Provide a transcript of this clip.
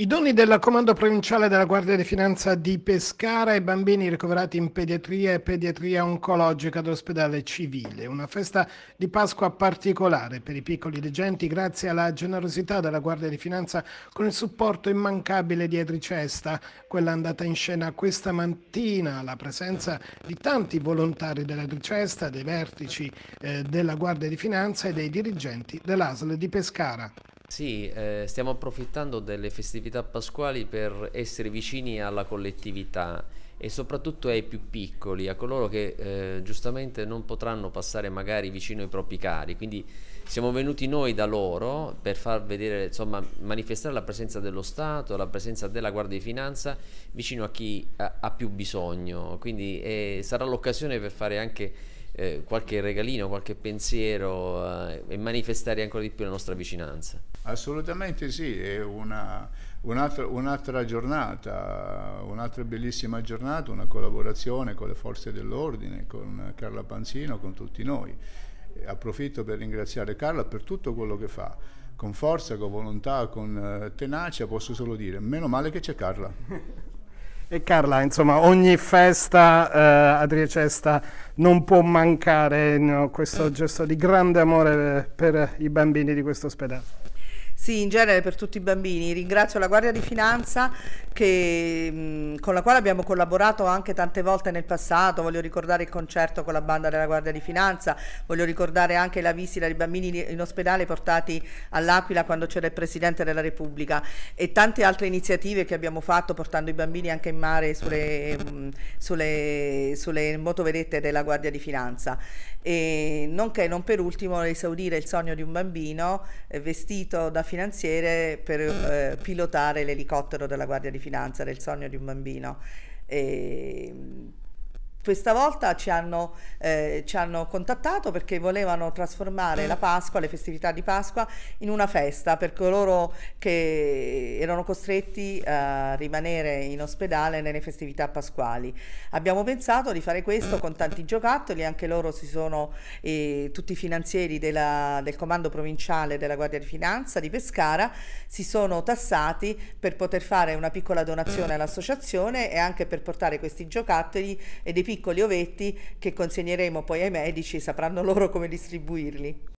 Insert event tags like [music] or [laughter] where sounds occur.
I doni del Comando Provinciale della Guardia di Finanza di Pescara ai bambini ricoverati in pediatria e pediatria oncologica dell'ospedale civile. Una festa di Pasqua particolare per i piccoli degenti grazie alla generosità della Guardia di Finanza con il supporto immancabile di Edri Cesta, quella andata in scena questa mattina, la presenza di tanti volontari della Cesta, dei vertici eh, della Guardia di Finanza e dei dirigenti dell'ASL di Pescara. Sì, eh, stiamo approfittando delle festività pasquali per essere vicini alla collettività e soprattutto ai più piccoli, a coloro che eh, giustamente non potranno passare magari vicino ai propri cari. Quindi siamo venuti noi da loro per far vedere, insomma, manifestare la presenza dello Stato, la presenza della Guardia di Finanza vicino a chi ha, ha più bisogno. Quindi eh, sarà l'occasione per fare anche eh, qualche regalino, qualche pensiero eh, e manifestare ancora di più la nostra vicinanza. Assolutamente sì, è un'altra, un giornata, un'altra bellissima giornata, una collaborazione con le forze dell'ordine, con Carla Panzino, con tutti noi. Eh, approfitto per ringraziare Carla per tutto quello che fa con forza, con volontà, con eh, tenacia, posso solo dire, meno male che c'è Carla. [laughs] E Carla, insomma, ogni festa eh, a non può mancare no, questo gesto di grande amore per i bambini di questo ospedale. Sì, in genere per tutti i bambini. Ringrazio la Guardia di Finanza che, con la quale abbiamo collaborato anche tante volte nel passato. Voglio ricordare il concerto con la banda della Guardia di Finanza, voglio ricordare anche la visita dei bambini in ospedale portati all'Aquila quando c'era il Presidente della Repubblica e tante altre iniziative che abbiamo fatto portando i bambini anche in mare sulle, sulle, sulle motovedette della Guardia di Finanza. E, nonché non per ultimo esaudire il sogno di un bambino eh, vestito da finanziatore finanziere per eh, pilotare l'elicottero della Guardia di Finanza, era il sogno di un bambino. E, ehm, questa volta ci hanno, eh, ci hanno, contattato perché volevano trasformare la Pasqua, le festività di Pasqua, in una festa per coloro che erano costretti a rimanere in ospedale nelle festività pasquali. Abbiamo pensato di fare questo con tanti giocattoli, anche loro si sono eh, tutti i finanzieri della, del comando provinciale della Guardia di Finanza di Pescara, si sono tassati per poter fare una piccola donazione all'associazione e anche per portare questi giocattoli e dei piccoli piccoli ovetti che consegneremo poi ai medici, sapranno loro come distribuirli.